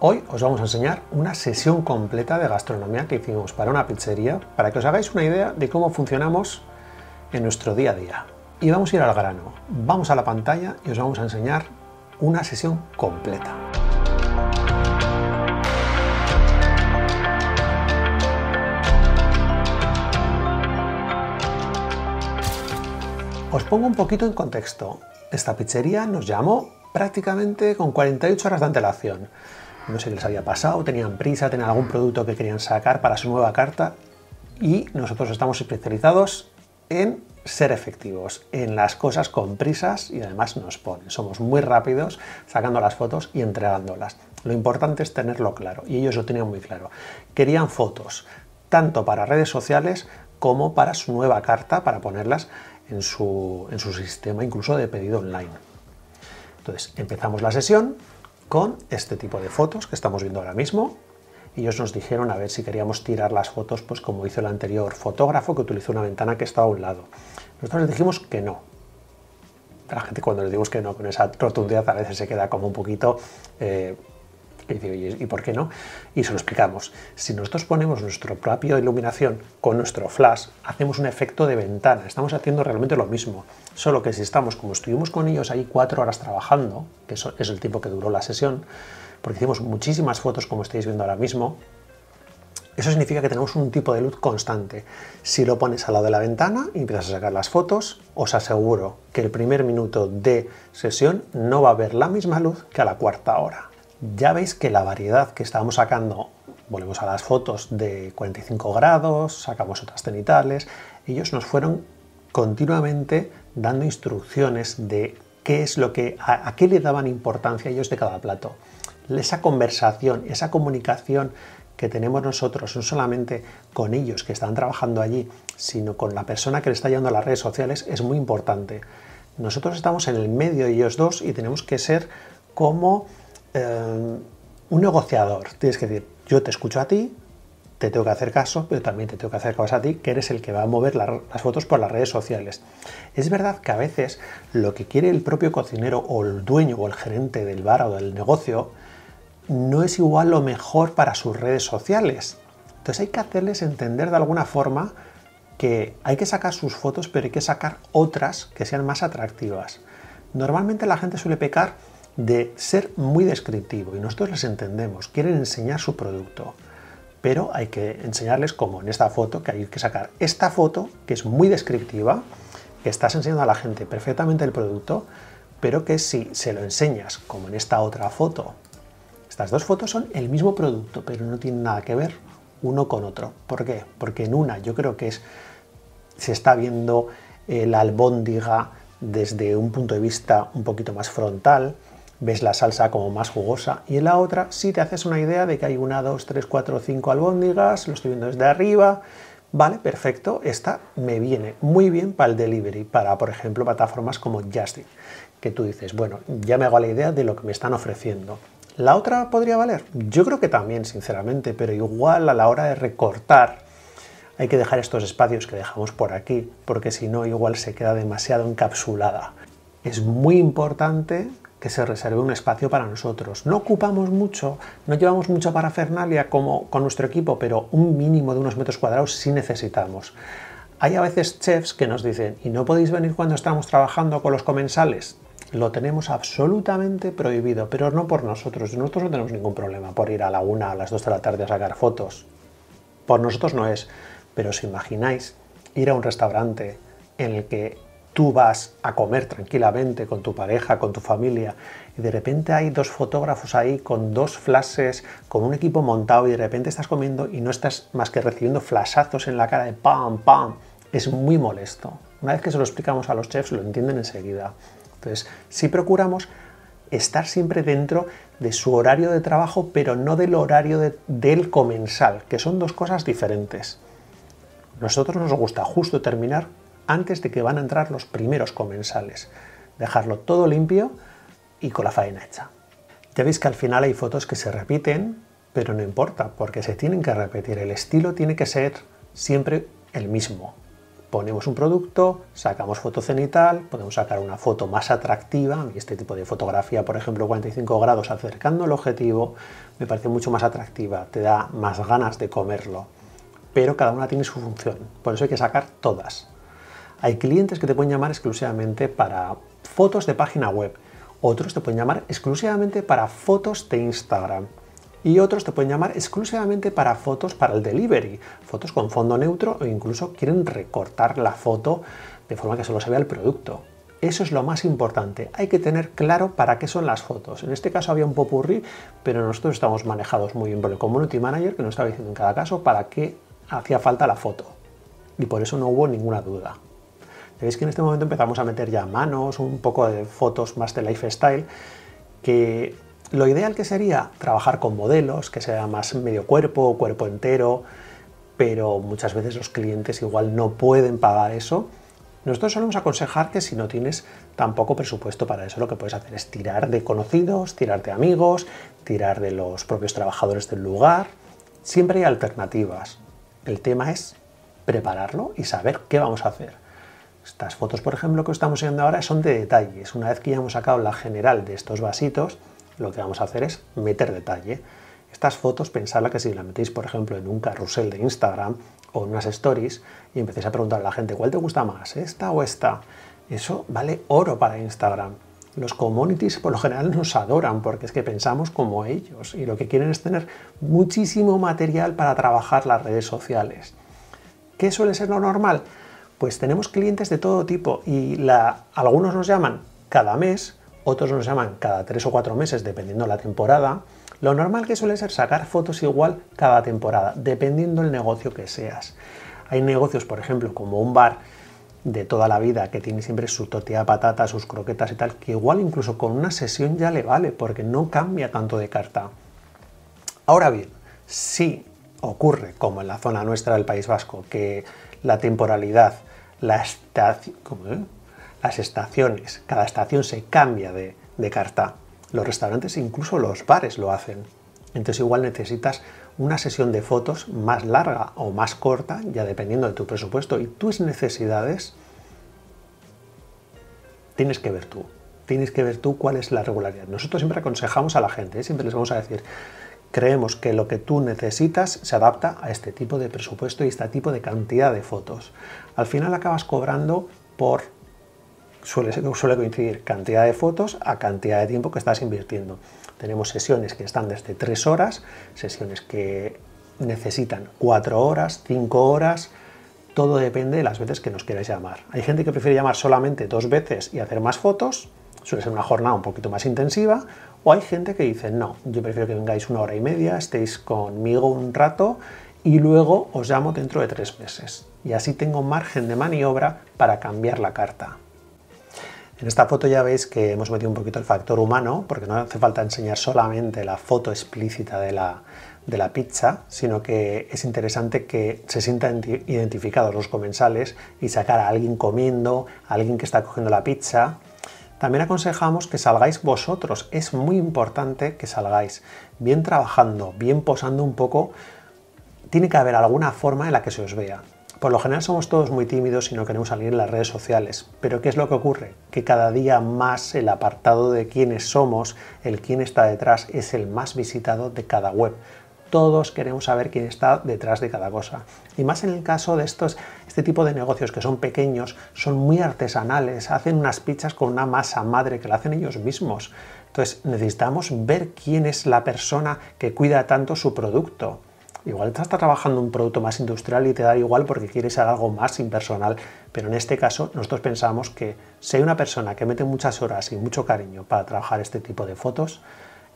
Hoy os vamos a enseñar una sesión completa de gastronomía que hicimos para una pizzería para que os hagáis una idea de cómo funcionamos en nuestro día a día. Y vamos a ir al grano. Vamos a la pantalla y os vamos a enseñar una sesión completa. Os pongo un poquito en contexto. Esta pizzería nos llamó prácticamente con 48 horas de antelación no sé les había pasado, tenían prisa, tenían algún producto que querían sacar para su nueva carta y nosotros estamos especializados en ser efectivos, en las cosas con prisas y además nos ponen. Somos muy rápidos sacando las fotos y entregándolas. Lo importante es tenerlo claro y ellos lo tenían muy claro. Querían fotos tanto para redes sociales como para su nueva carta, para ponerlas en su, en su sistema incluso de pedido online. Entonces empezamos la sesión, con este tipo de fotos que estamos viendo ahora mismo. Ellos nos dijeron a ver si queríamos tirar las fotos, pues como hizo el anterior fotógrafo que utilizó una ventana que estaba a un lado. Nosotros les dijimos que no. La gente cuando les digo que no, con esa rotundidad a veces se queda como un poquito eh, y por qué no? Y se lo explicamos. Si nosotros ponemos nuestro propio iluminación con nuestro flash, hacemos un efecto de ventana. Estamos haciendo realmente lo mismo. Solo que si estamos, como estuvimos con ellos ahí cuatro horas trabajando, que eso es el tiempo que duró la sesión, porque hicimos muchísimas fotos como estáis viendo ahora mismo, eso significa que tenemos un tipo de luz constante. Si lo pones al lado de la ventana y empiezas a sacar las fotos, os aseguro que el primer minuto de sesión no va a haber la misma luz que a la cuarta hora. Ya veis que la variedad que estábamos sacando, volvemos a las fotos de 45 grados, sacamos otras cenitales, ellos nos fueron continuamente dando instrucciones de qué es lo que, a, qué le daban importancia ellos de cada plato. Esa conversación, esa comunicación que tenemos nosotros, no solamente con ellos que están trabajando allí, sino con la persona que le está llevando a las redes sociales, es muy importante. Nosotros estamos en el medio de ellos dos y tenemos que ser como eh, un negociador. Tienes que decir, yo te escucho a ti, te tengo que hacer caso, pero también te tengo que hacer caso a ti, que eres el que va a mover las fotos por las redes sociales. Es verdad que a veces lo que quiere el propio cocinero o el dueño o el gerente del bar o del negocio no es igual lo mejor para sus redes sociales. Entonces hay que hacerles entender de alguna forma que hay que sacar sus fotos, pero hay que sacar otras que sean más atractivas. Normalmente la gente suele pecar de ser muy descriptivo y nosotros les entendemos, quieren enseñar su producto, pero hay que enseñarles como en esta foto, que hay que sacar esta foto que es muy descriptiva, que estás enseñando a la gente perfectamente el producto, pero que si se lo enseñas como en esta otra foto, estas dos fotos son el mismo producto, pero no tienen nada que ver uno con otro. ¿Por qué? Porque en una yo creo que es se está viendo eh, la albóndiga desde un punto de vista un poquito más frontal, ves la salsa como más jugosa. Y en la otra si te haces una idea de que hay una, dos, tres, cuatro, cinco albóndigas, lo estoy viendo desde arriba. Vale, perfecto, esta me viene muy bien para el delivery, para, por ejemplo, plataformas como Justin, que tú dices, bueno, ya me hago la idea de lo que me están ofreciendo. ¿La otra podría valer? Yo creo que también, sinceramente, pero igual a la hora de recortar hay que dejar estos espacios que dejamos por aquí, porque si no, igual se queda demasiado encapsulada. Es muy importante que se reserve un espacio para nosotros. No ocupamos mucho, no llevamos mucha parafernalia como con nuestro equipo, pero un mínimo de unos metros cuadrados sí necesitamos. Hay a veces chefs que nos dicen, ¿y no podéis venir cuando estamos trabajando con los comensales? Lo tenemos absolutamente prohibido, pero no por nosotros. Nosotros no tenemos ningún problema por ir a la una, a las dos de la tarde a sacar fotos. Por nosotros no es. Pero si imagináis ir a un restaurante en el que tú vas a comer tranquilamente con tu pareja, con tu familia, y de repente hay dos fotógrafos ahí con dos flashes, con un equipo montado, y de repente estás comiendo y no estás más que recibiendo flashazos en la cara de pam, pam, es muy molesto. Una vez que se lo explicamos a los chefs, lo entienden enseguida. Entonces, si procuramos estar siempre dentro de su horario de trabajo, pero no del horario del comensal, que son dos cosas diferentes. Nosotros nos gusta justo terminar antes de que van a entrar los primeros comensales. Dejarlo todo limpio y con la faena hecha. Ya veis que al final hay fotos que se repiten, pero no importa, porque se tienen que repetir. El estilo tiene que ser siempre el mismo. Ponemos un producto, sacamos foto cenital, podemos sacar una foto más atractiva. Este tipo de fotografía, por ejemplo, 45 grados acercando el objetivo, me parece mucho más atractiva, te da más ganas de comerlo. Pero cada una tiene su función, por eso hay que sacar todas. Hay clientes que te pueden llamar exclusivamente para fotos de página web, otros te pueden llamar exclusivamente para fotos de Instagram y otros te pueden llamar exclusivamente para fotos para el delivery, fotos con fondo neutro o incluso quieren recortar la foto de forma que solo se vea el producto. Eso es lo más importante, hay que tener claro para qué son las fotos. En este caso había un popurrí, pero nosotros estamos manejados muy bien por el Community Manager que nos estaba diciendo en cada caso para qué hacía falta la foto. Y por eso no hubo ninguna duda. Veis que en este momento empezamos a meter ya manos, un poco de fotos más de lifestyle, que lo ideal que sería trabajar con modelos, que sea más medio cuerpo, cuerpo entero, pero muchas veces los clientes igual no pueden pagar eso. Nosotros solemos aconsejar que si no tienes tampoco presupuesto para eso, lo que puedes hacer es tirar de conocidos, tirarte de amigos, tirar de los propios trabajadores del lugar. Siempre hay alternativas. El tema es prepararlo y saber qué vamos a hacer. Estas fotos, por ejemplo, que estamos viendo ahora son de detalles. Una vez que ya hemos sacado la general de estos vasitos, lo que vamos a hacer es meter detalle. Estas fotos, pensadla que si la metéis, por ejemplo, en un carrusel de Instagram o en unas stories y empecéis a preguntar a la gente cuál te gusta más, esta o esta, eso vale oro para Instagram. Los communities por lo general nos adoran porque es que pensamos como ellos y lo que quieren es tener muchísimo material para trabajar las redes sociales. ¿Qué suele ser lo normal? Pues tenemos clientes de todo tipo y algunos nos llaman cada mes, otros nos llaman cada tres o cuatro meses, dependiendo la temporada. Lo normal que suele ser sacar fotos igual cada temporada, dependiendo el negocio que seas. Hay negocios, por ejemplo, como un bar de toda la vida que tiene siempre su tortilla de patata, sus croquetas y tal, que igual incluso con una sesión ya le vale, porque no cambia tanto de carta. Ahora bien, si ocurre, como en la zona nuestra del País Vasco, que la temporalidad eh? las estaciones. Cada estación se cambia de, carta. Los restaurantes, incluso los bares lo hacen. Entonces igual necesitas una sesión de fotos más larga o más corta, ya dependiendo de tu presupuesto y tus necesidades, tienes que ver tú. Tienes que ver tú cuál es la regularidad. Nosotros siempre aconsejamos a la gente, ¿eh? siempre les vamos a decir creemos que lo que tú necesitas se adapta a este tipo de presupuesto y este tipo de cantidad de fotos. Al final acabas cobrando por, suele, suele coincidir, cantidad de fotos a cantidad de tiempo que estás invirtiendo. Tenemos sesiones que están desde tres horas, sesiones que necesitan cuatro horas, cinco horas, todo depende de las veces que nos quieras llamar. Hay gente que prefiere llamar solamente dos veces y hacer más fotos, suele ser una jornada un poquito más intensiva, o hay gente que dice, no, yo prefiero que vengáis una hora y media, estéis conmigo un rato y luego os llamo dentro de tres meses. Y así tengo margen de maniobra para cambiar la carta. En esta foto ya veis que hemos metido un poquito el factor humano, porque no hace falta enseñar solamente la foto explícita de la, de la pizza, sino que es interesante que se sientan identificados los comensales y sacar a alguien comiendo, a alguien que está cogiendo la pizza, también aconsejamos que salgáis vosotros. Es muy importante que salgáis bien trabajando, bien posando un poco. Tiene que haber alguna forma en la que se os vea. Por lo general somos todos muy tímidos y no queremos salir en las redes sociales. Pero ¿qué es lo que ocurre? Que cada día más el apartado de quiénes somos, el quién está detrás, es el más visitado de cada web todos queremos saber quién está detrás de cada cosa. Y más en el caso de estos este tipo de negocios que son pequeños, son muy artesanales, hacen unas pizzas con una masa madre que la hacen ellos mismos. Entonces necesitamos ver quién es la persona que cuida tanto su producto. Igual está trabajando un producto más industrial y te da igual porque quieres hacer algo más impersonal, pero en este caso nosotros pensamos que si hay una persona que mete muchas horas y mucho cariño para trabajar este tipo de fotos,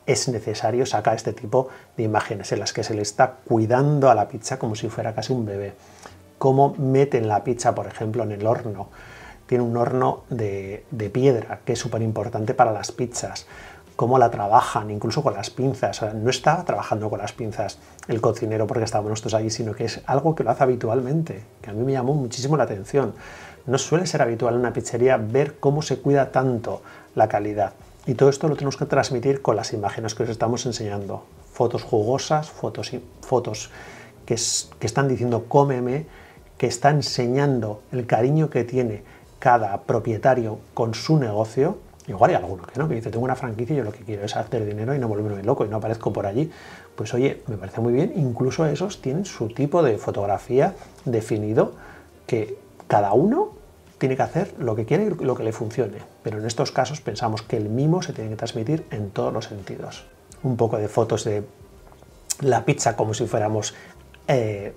es necesario sacar este tipo de imágenes en las que se le está cuidando a la pizza como si fuera casi un bebé cómo meten la pizza, por ejemplo, en el horno. Tiene un horno de, piedra, que es súper importante para las pizzas cómo la trabajan, incluso con las pinzas. no está trabajando con las pinzas el cocinero porque estábamos nosotros allí, sino que es algo que lo hace habitualmente, que a mí me llamó muchísimo la atención. No suele ser habitual en una pizzería ver cómo se cuida tanto la calidad. Y todo esto lo tenemos que transmitir con las imágenes que os estamos enseñando. Fotos jugosas, fotos, fotos que, que están diciendo cómeme, que está enseñando el cariño que tiene cada propietario con su negocio, igual hay algunos que no, que dice, tengo una franquicia y yo lo que quiero es hacer dinero y no volverme loco y no aparezco por allí. Pues oye, me parece muy bien, incluso esos tienen su tipo de fotografía definido que cada uno tiene que hacer lo que quiere y lo que le funcione. Pero en estos casos pensamos que el mimo se tiene que transmitir en todos los sentidos. Un poco de fotos de la pizza como si fuéramos... Eh,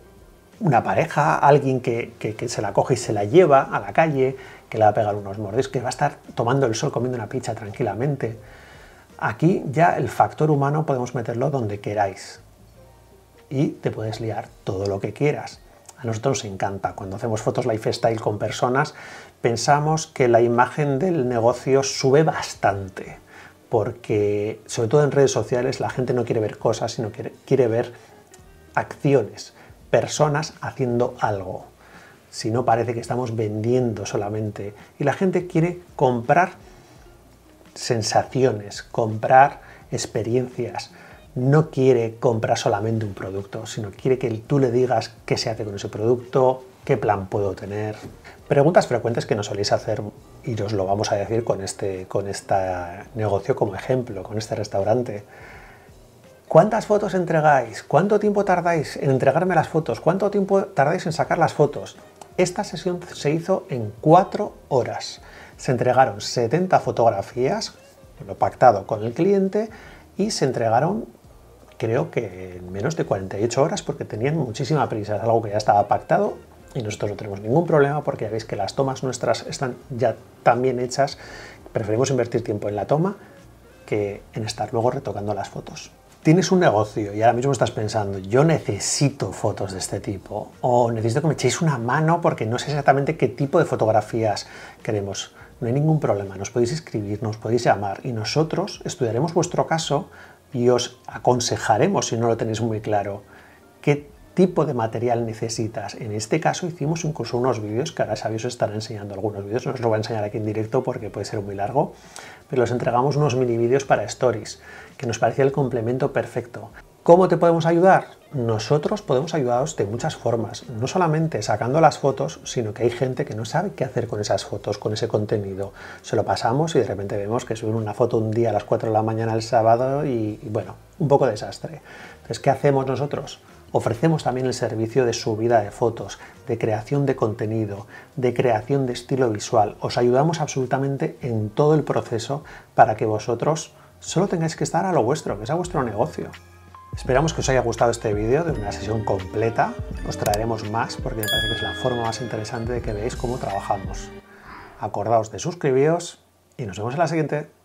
una pareja, alguien que, se la coge y se la lleva a la calle, que le va a pegar unos mordes, que va a estar tomando el sol comiendo una pizza tranquilamente. Aquí ya el factor humano podemos meterlo donde queráis. Y te puedes liar todo lo que quieras. A nosotros nos encanta. Cuando hacemos fotos lifestyle con personas, pensamos que la imagen del negocio sube bastante. Porque, sobre todo en redes sociales, la gente no quiere ver cosas, sino que quiere ver acciones personas haciendo algo. Si no parece que estamos vendiendo solamente. Y la gente quiere comprar sensaciones, comprar experiencias. No quiere comprar solamente un producto, sino quiere que tú le digas qué se hace con ese producto, qué plan puedo tener. Preguntas frecuentes que nos soléis hacer y os lo vamos a decir con este, con este negocio como ejemplo, con este restaurante. ¿Cuántas fotos entregáis? ¿Cuánto tiempo tardáis en entregarme las fotos? ¿Cuánto tiempo tardáis en sacar las fotos? Esta sesión se hizo en cuatro horas. Se entregaron 70 fotografías, lo pactado con el cliente, y se entregaron creo que en menos de 48 horas porque tenían muchísima prisa. Es algo que ya estaba pactado y nosotros no tenemos ningún problema porque ya veis que las tomas nuestras están ya tan bien hechas. Preferimos invertir tiempo en la toma que en estar luego retocando las fotos tienes un negocio y ahora mismo estás pensando, yo necesito fotos de este tipo o necesito que me echéis una mano porque no sé exactamente qué tipo de fotografías queremos. No hay ningún problema, nos podéis escribir, nos podéis llamar y nosotros estudiaremos vuestro caso y os aconsejaremos, si no lo tenéis muy claro, qué tipo de material necesitas. En este caso hicimos incluso unos vídeos, que ahora sabéis os estaré enseñando algunos vídeos, no os lo voy a enseñar aquí en directo porque puede ser muy largo, y les entregamos unos mini vídeos para stories, que nos parecía el complemento perfecto. ¿Cómo te podemos ayudar? Nosotros podemos ayudaros de muchas formas, no solamente sacando las fotos, sino que hay gente que no sabe qué hacer con esas fotos, con ese contenido. Se lo pasamos y de repente vemos que suben una foto un día a las 4 de la mañana el sábado y, y bueno, un poco desastre. Entonces, ¿qué hacemos nosotros? Ofrecemos también el servicio de subida de fotos, de creación de contenido, de creación de estilo visual. Os ayudamos absolutamente en todo el proceso para que vosotros solo tengáis que estar a lo vuestro, que es a vuestro negocio. Esperamos que os haya gustado este vídeo de una sesión completa. Os traeremos más porque me parece que es la forma más interesante de que veáis cómo trabajamos. Acordaos de suscribiros y nos vemos en la siguiente.